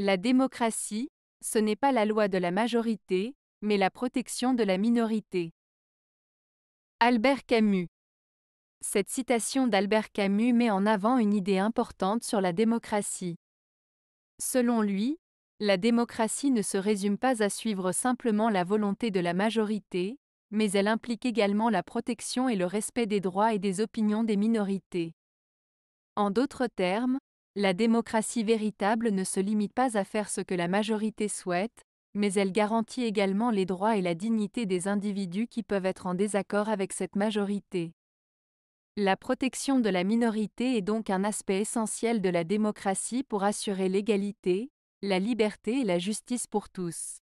La démocratie, ce n'est pas la loi de la majorité, mais la protection de la minorité. Albert Camus Cette citation d'Albert Camus met en avant une idée importante sur la démocratie. Selon lui, la démocratie ne se résume pas à suivre simplement la volonté de la majorité, mais elle implique également la protection et le respect des droits et des opinions des minorités. En d'autres termes, la démocratie véritable ne se limite pas à faire ce que la majorité souhaite, mais elle garantit également les droits et la dignité des individus qui peuvent être en désaccord avec cette majorité. La protection de la minorité est donc un aspect essentiel de la démocratie pour assurer l'égalité, la liberté et la justice pour tous.